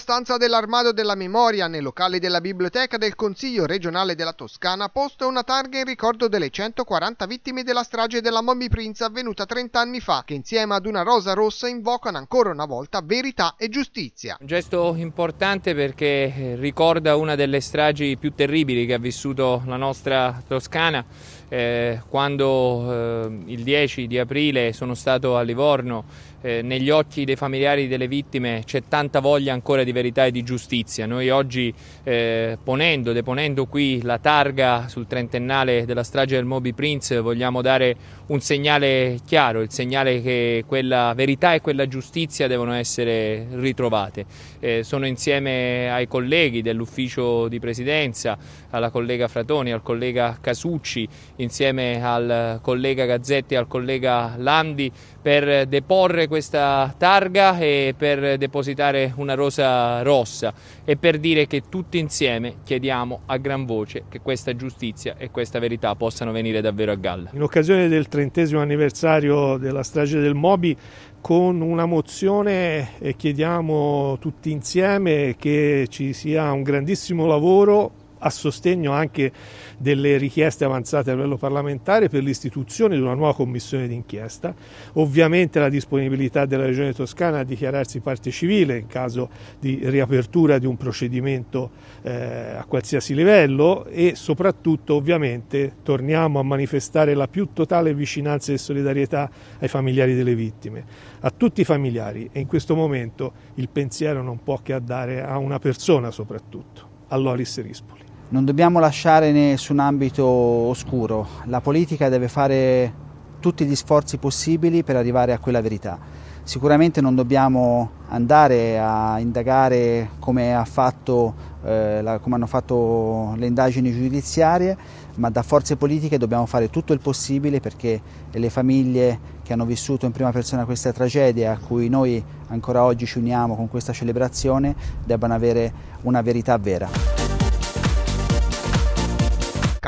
stanza dell'armadio della memoria, nel locale della biblioteca del Consiglio regionale della Toscana, posta una targa in ricordo delle 140 vittime della strage della Mommy Prince avvenuta 30 anni fa, che insieme ad una rosa rossa invocano ancora una volta verità e giustizia. Un gesto importante perché eh, ricorda una delle stragi più terribili che ha vissuto la nostra Toscana, eh, quando eh, il 10 di aprile sono stato a Livorno eh, negli occhi dei familiari delle vittime c'è tanta voglia ancora di verità e di giustizia. Noi oggi eh, ponendo, deponendo qui la targa sul trentennale della strage del Moby Prince vogliamo dare un segnale chiaro, il segnale che quella verità e quella giustizia devono essere ritrovate. Eh, sono insieme ai colleghi dell'ufficio di presidenza, alla collega Fratoni, al collega Casucci, insieme al collega Gazzetti e al collega Landi per deporre questa targa e per depositare una rosa rossa e per dire che tutti insieme chiediamo a gran voce che questa giustizia e questa verità possano venire davvero a galla. In occasione del trentesimo anniversario della strage del Mobi con una mozione eh, chiediamo tutti insieme che ci sia un grandissimo lavoro a sostegno anche delle richieste avanzate a livello parlamentare per l'istituzione di una nuova commissione d'inchiesta, ovviamente la disponibilità della Regione Toscana a dichiararsi parte civile in caso di riapertura di un procedimento eh, a qualsiasi livello e soprattutto ovviamente torniamo a manifestare la più totale vicinanza e solidarietà ai familiari delle vittime, a tutti i familiari e in questo momento il pensiero non può che andare a una persona soprattutto, a Loris Rispoli. Non dobbiamo lasciare nessun ambito oscuro, la politica deve fare tutti gli sforzi possibili per arrivare a quella verità. Sicuramente non dobbiamo andare a indagare come, ha fatto, eh, la, come hanno fatto le indagini giudiziarie, ma da forze politiche dobbiamo fare tutto il possibile perché le famiglie che hanno vissuto in prima persona questa tragedia, a cui noi ancora oggi ci uniamo con questa celebrazione, debbano avere una verità vera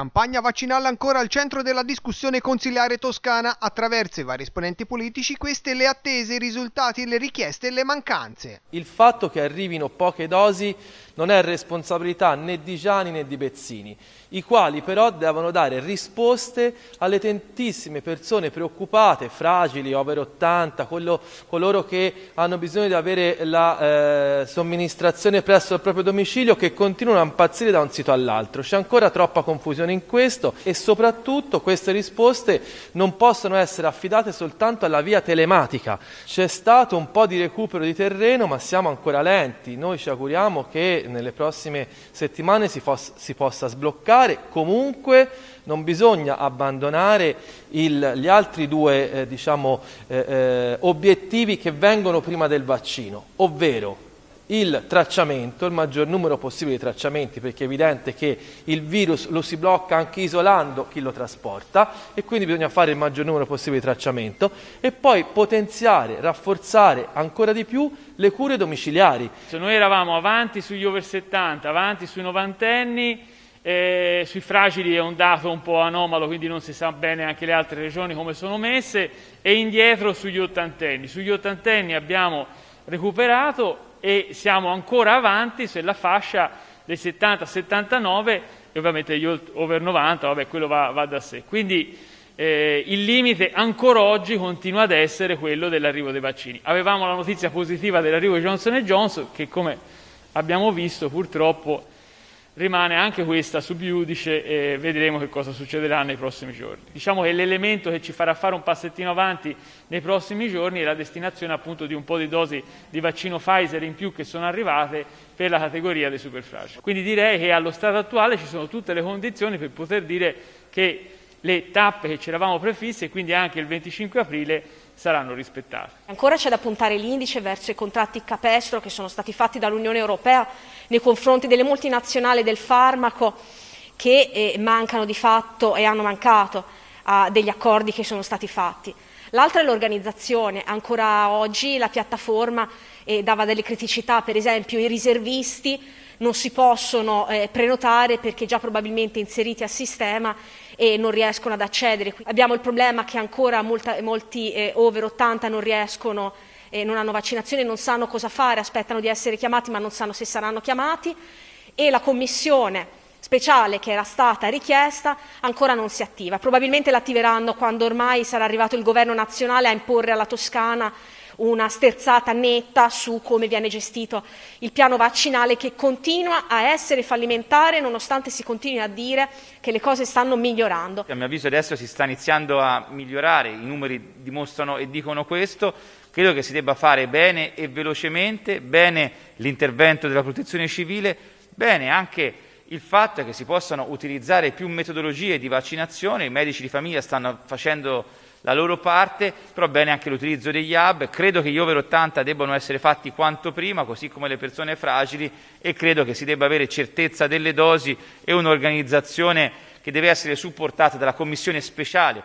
campagna vaccinale ancora al centro della discussione consiliare toscana attraverso i vari esponenti politici, queste le attese, i risultati, le richieste e le mancanze. Il fatto che arrivino poche dosi non è responsabilità né di Gianni né di Bezzini, i quali però devono dare risposte alle tantissime persone preoccupate, fragili, over 80, quello, coloro che hanno bisogno di avere la eh, somministrazione presso il proprio domicilio che continuano a impazzire da un sito all'altro. C'è ancora troppa confusione aiutano in questo e soprattutto queste risposte non possono essere affidate soltanto alla via telematica. C'è stato un po' di recupero di terreno ma siamo ancora lenti, noi ci auguriamo che nelle prossime settimane si, fos- si possa sbloccare, comunque non bisogna abbandonare il, gli altri due eh, diciamo, eh, eh, obiettivi che vengono prima del vaccino, ovvero il tracciamento, il maggior numero possibile di tracciamenti, perché è evidente che il virus lo si blocca anche isolando chi lo trasporta e quindi bisogna fare il maggior numero possibile di tracciamento e poi potenziare, rafforzare ancora di più le cure domiciliari. Se noi eravamo avanti sugli over 70, avanti sui novantenni, eh, sui fragili è un dato un po' anomalo, quindi non si sa bene anche le altre regioni come sono messe, e indietro sugli ottantenni. Sugli ottantenni abbiamo recuperato e siamo ancora avanti sulla fascia dei 70-79 e ovviamente gli over 90, vabbè, quello va, va da sé. Quindi eh, il limite ancora oggi continua ad essere quello dell'arrivo dei vaccini. Avevamo la notizia positiva dell'arrivo di Johnson Johnson che come abbiamo visto purtroppo rimane anche questa subiudice e vedremo che cosa succederà nei prossimi giorni. Diciamo che l'elemento che ci farà fare un passettino avanti nei prossimi giorni è la destinazione appunto di un po' di dosi di vaccino Pfizer in più che sono arrivate per la categoria dei superfragili. Quindi direi che allo stato attuale ci sono tutte le condizioni per poter dire che le tappe che ci eravamo prefisse, e quindi anche il 25 aprile, saranno rispettate. Ancora c'è da puntare l'indice verso i contratti capestro che sono stati fatti dall'Unione Europea nei confronti delle multinazionali del farmaco che eh, mancano di fatto e hanno mancato a degli accordi che sono stati fatti. L'altra è l'organizzazione. Ancora oggi la piattaforma eh, dava delle criticità, per esempio i riservisti non si possono eh, prenotare perché già probabilmente inseriti a sistema e non riescono ad accedere. Abbiamo il problema che ancora molta, molti eh, over 80 non riescono eh, non hanno vaccinazione, non sanno cosa fare, aspettano di essere chiamati ma non sanno se saranno chiamati e la commissione speciale che era stata richiesta ancora non si attiva. Probabilmente l'attiveranno quando ormai sarà arrivato il governo nazionale a imporre alla Toscana una sterzata netta su come viene gestito il piano vaccinale che continua a essere fallimentare nonostante si continui a dire che le cose stanno migliorando. A mio avviso adesso si sta iniziando a migliorare, i numeri dimostrano e dicono questo, credo che si debba fare bene e velocemente, bene l'intervento della protezione civile, bene anche il fatto che si possano utilizzare più metodologie di vaccinazione, i medici di famiglia stanno facendo la loro parte, però bene anche l'utilizzo degli hub, credo che gli over 80 debbano essere fatti quanto prima, così come le persone fragili e credo che si debba avere certezza delle dosi e un'organizzazione che deve essere supportata dalla commissione speciale.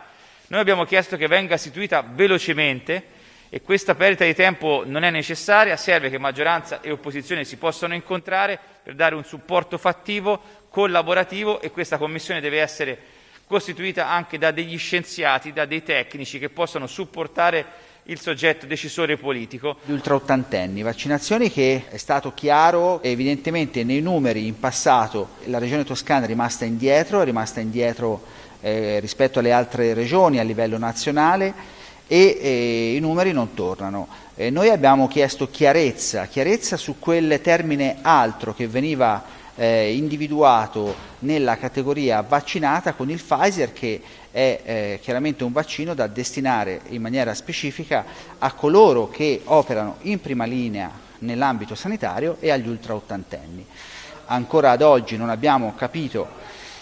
Noi abbiamo chiesto che venga istituita velocemente e questa perdita di tempo non è necessaria, serve che maggioranza e opposizione si possano incontrare per dare un supporto fattivo, collaborativo e questa Commissione deve essere costituita anche da degli scienziati, da dei tecnici che possano supportare il soggetto decisore politico. Gli ultraottantenni, vaccinazioni che è stato chiaro, evidentemente nei numeri in passato la regione toscana è rimasta indietro, è rimasta indietro eh, rispetto alle altre regioni a livello nazionale e eh, i numeri non tornano. Eh, noi abbiamo chiesto chiarezza, chiarezza su quel termine altro che veniva eh, individuato nella categoria vaccinata con il Pfizer che è eh, chiaramente un vaccino da destinare in maniera specifica a coloro che operano in prima linea nell'ambito sanitario e agli ultraottantenni. Ancora ad oggi non abbiamo capito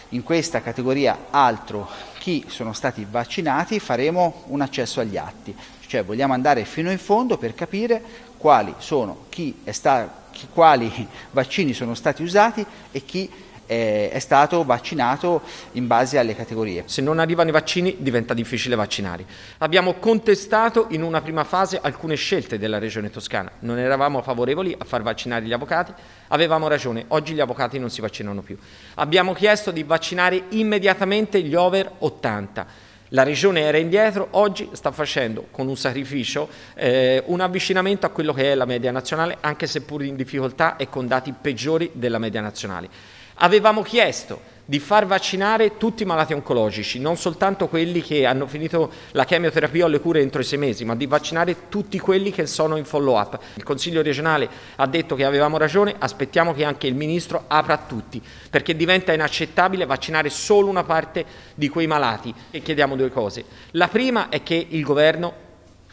in questa categoria altro chi sono stati vaccinati, faremo un accesso agli atti, cioè vogliamo andare fino in fondo per capire quali sono chi è stato chi, quali vaccini sono stati usati e chi eh, è stato vaccinato in base alle categorie. Se non arrivano i vaccini diventa difficile vaccinare. Abbiamo contestato in una prima fase alcune scelte della Regione Toscana. Non eravamo favorevoli a far vaccinare gli avvocati, avevamo ragione, oggi gli avvocati non si vaccinano più. Abbiamo chiesto di vaccinare immediatamente gli over 80 la regione era indietro, oggi sta facendo con un sacrificio eh, un avvicinamento a quello che è la media nazionale, anche seppur in difficoltà e con dati peggiori della media nazionale. Avevamo chiesto di far vaccinare tutti i malati oncologici, non soltanto quelli che hanno finito la chemioterapia o le cure entro i sei mesi, ma di vaccinare tutti quelli che sono in follow up. Il Consiglio regionale ha detto che avevamo ragione, aspettiamo che anche il Ministro apra a tutti, perché diventa inaccettabile vaccinare solo una parte di quei malati. E chiediamo due cose. La prima è che il Governo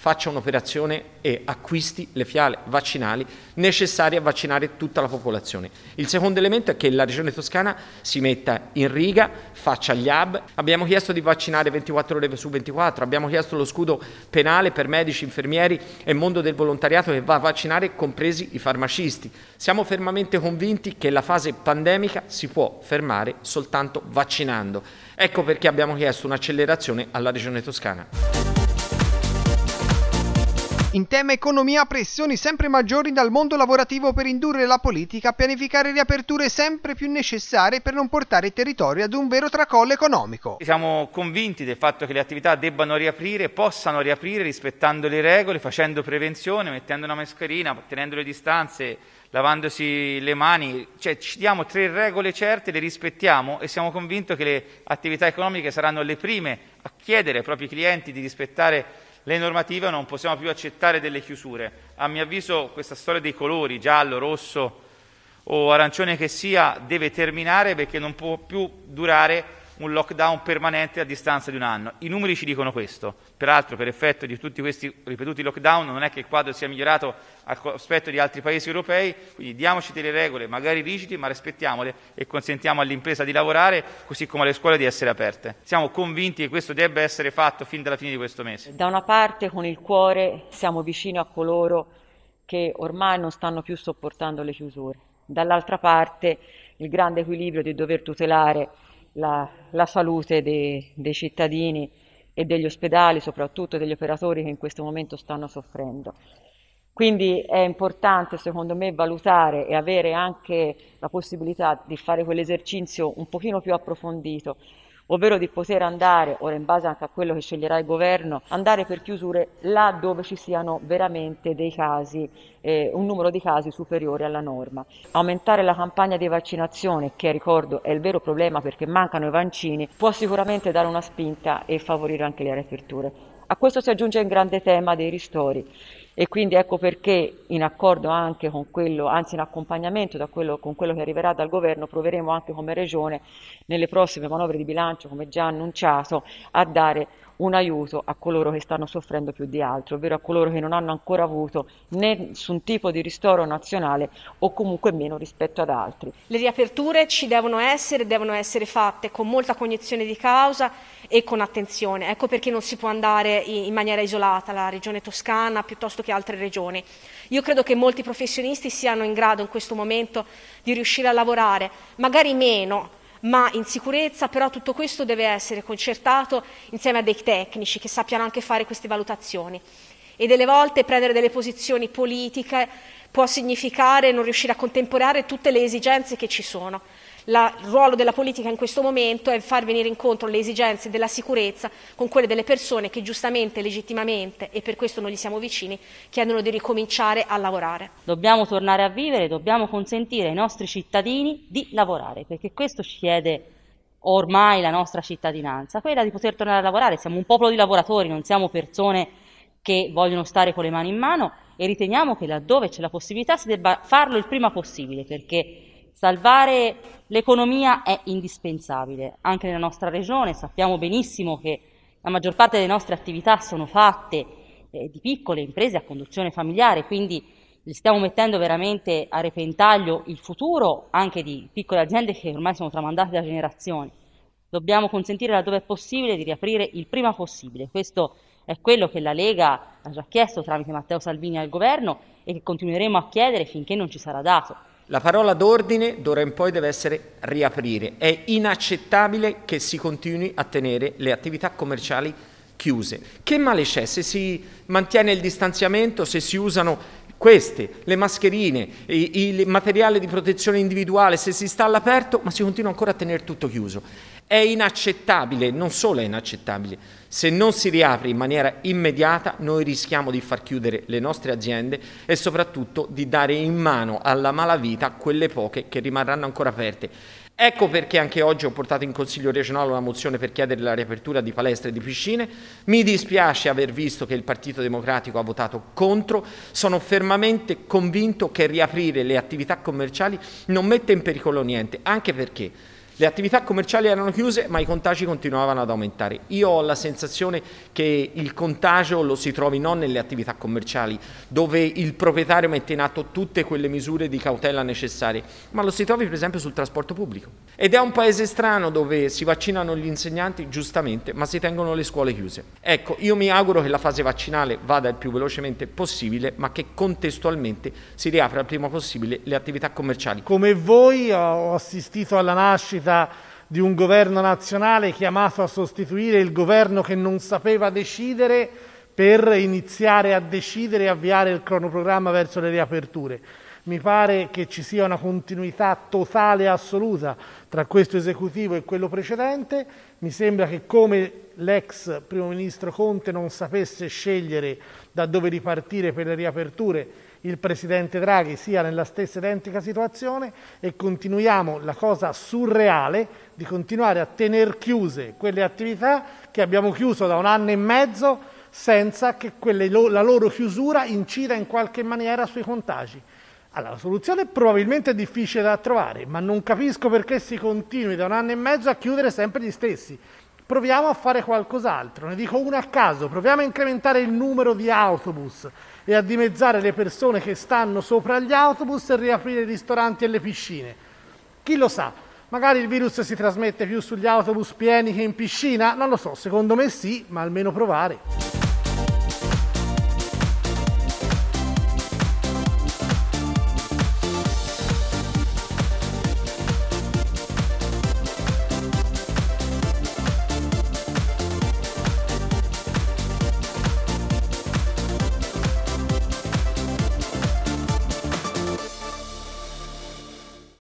faccia un'operazione e acquisti le fiale vaccinali necessarie a vaccinare tutta la popolazione. Il secondo elemento è che la Regione Toscana si metta in riga, faccia gli hub. Abbiamo chiesto di vaccinare 24 ore su 24, abbiamo chiesto lo scudo penale per medici, infermieri e mondo del volontariato che va a vaccinare compresi i farmacisti. Siamo fermamente convinti che la fase pandemica si può fermare soltanto vaccinando. Ecco perché abbiamo chiesto un'accelerazione alla Regione Toscana. In tema economia, pressioni sempre maggiori dal mondo lavorativo per indurre la politica a pianificare riaperture sempre più necessarie per non portare i territori ad un vero tracollo economico. Siamo convinti del fatto che le attività debbano riaprire, possano riaprire rispettando le regole, facendo prevenzione, mettendo una mascherina, tenendo le distanze, lavandosi le mani. Cioè, ci diamo tre regole certe, le rispettiamo e siamo convinti che le attività economiche saranno le prime a chiedere ai propri clienti di rispettare le le normative non possiamo più accettare delle chiusure. A mio avviso questa storia dei colori, giallo, rosso o arancione che sia, deve terminare perché non può più durare un lockdown permanente a distanza di un anno. I numeri ci dicono questo. Peraltro, per effetto di tutti questi ripetuti lockdown, non è che il quadro sia migliorato al cospetto di altri paesi europei, quindi diamoci delle regole, magari rigide, ma rispettiamole e consentiamo all'impresa di lavorare, così come alle scuole di essere aperte. Siamo convinti che questo debba essere fatto fin dalla fine di questo mese. Da una parte, con il cuore, siamo vicini a coloro che ormai non stanno più sopportando le chiusure. Dall'altra parte, il grande equilibrio di dover tutelare la, la salute dei, dei cittadini e degli ospedali, soprattutto degli operatori che in questo momento stanno soffrendo. Quindi è importante secondo me valutare e avere anche la possibilità di fare quell'esercizio un pochino più approfondito ovvero di poter andare, ora in base anche a quello che sceglierà il governo, andare per chiusure là dove ci siano veramente dei casi, eh, un numero di casi superiore alla norma. Aumentare la campagna di vaccinazione, che ricordo è il vero problema perché mancano i vaccini, può sicuramente dare una spinta e favorire anche le riaperture. A questo si aggiunge il grande tema dei ristori. E quindi ecco perché in accordo anche con quello, anzi in accompagnamento quello, con quello che arriverà dal governo, proveremo anche come Regione nelle prossime manovre di bilancio, come già annunciato, a dare un aiuto a coloro che stanno soffrendo più di altro, ovvero a coloro che non hanno ancora avuto nessun tipo di ristoro nazionale o comunque meno rispetto ad altri. Le riaperture ci devono essere, devono essere fatte con molta cognizione di causa e con attenzione. Ecco perché non si può andare in maniera isolata, la regione toscana piuttosto che altre regioni. Io credo che molti professionisti siano in grado in questo momento di riuscire a lavorare, magari meno ma in sicurezza, però tutto questo deve essere concertato insieme a dei tecnici che sappiano anche fare queste valutazioni. E delle volte prendere delle posizioni politiche può significare non riuscire a contemperare tutte le esigenze che ci sono. La, il ruolo della politica in questo momento è far venire incontro le esigenze della sicurezza con quelle delle persone che giustamente, legittimamente e per questo non gli siamo vicini, chiedono di ricominciare a lavorare. Dobbiamo tornare a vivere, dobbiamo consentire ai nostri cittadini di lavorare, perché questo ci chiede ormai la nostra cittadinanza, quella di poter tornare a lavorare. Siamo un popolo di lavoratori, non siamo persone che vogliono stare con le mani in mano e riteniamo che laddove c'è la possibilità si debba farlo il prima possibile, perché Salvare l'economia è indispensabile, anche nella nostra regione sappiamo benissimo che la maggior parte delle nostre attività sono fatte eh, di piccole imprese a conduzione familiare, quindi stiamo mettendo veramente a repentaglio il futuro anche di piccole aziende che ormai sono tramandate da generazioni. Dobbiamo consentire laddove è possibile di riaprire il prima possibile. Questo è quello che la Lega ha già chiesto tramite Matteo Salvini al governo e che continueremo a chiedere finché non ci sarà dato. La parola d'ordine d'ora in poi deve essere riaprire. È inaccettabile che si continui a tenere le attività commerciali chiuse. Che male c'è se si mantiene il distanziamento, se si usano queste, le mascherine, il materiale di protezione individuale, se si sta all'aperto, ma si continua ancora a tenere tutto chiuso. È inaccettabile, non solo è inaccettabile, se non si riapre in maniera immediata noi rischiamo di far chiudere le nostre aziende e soprattutto di dare in mano alla malavita quelle poche che rimarranno ancora aperte. Ecco perché anche oggi ho portato in Consiglio regionale una mozione per chiedere la riapertura di palestre e di piscine. Mi dispiace aver visto che il Partito Democratico ha votato contro. Sono fermamente convinto che riaprire le attività commerciali non mette in pericolo niente, anche perché le attività commerciali erano chiuse ma i contagi continuavano ad aumentare. Io ho la sensazione che il contagio lo si trovi non nelle attività commerciali dove il proprietario mette in atto tutte quelle misure di cautela necessarie, ma lo si trovi per esempio sul trasporto pubblico. Ed è un paese strano dove si vaccinano gli insegnanti giustamente ma si tengono le scuole chiuse. Ecco, io mi auguro che la fase vaccinale vada il più velocemente possibile ma che contestualmente si riapra il prima possibile le attività commerciali. Come voi ho assistito alla nascita nascita di un governo nazionale chiamato a sostituire il governo che non sapeva decidere per iniziare a decidere e avviare il cronoprogramma verso le riaperture. Mi pare che ci sia una continuità totale e assoluta tra questo esecutivo e quello precedente. Mi sembra che come l'ex primo ministro Conte non sapesse scegliere da dove ripartire per le riaperture, il Presidente Draghi sia nella stessa identica situazione e continuiamo la cosa surreale di continuare a tenere chiuse quelle attività che abbiamo chiuso da un anno e mezzo senza che quelle, la loro chiusura incida in qualche maniera sui contagi. Allora, la soluzione è probabilmente difficile da trovare, ma non capisco perché si continui da un anno e mezzo a chiudere sempre gli stessi. Proviamo a fare qualcos'altro, ne dico una a caso, proviamo a incrementare il numero di autobus, e a dimezzare le persone che stanno sopra gli autobus e riaprire i ristoranti e le piscine. Chi lo sa? Magari il virus si trasmette più sugli autobus pieni che in piscina? Non lo so, secondo me sì, ma almeno provare.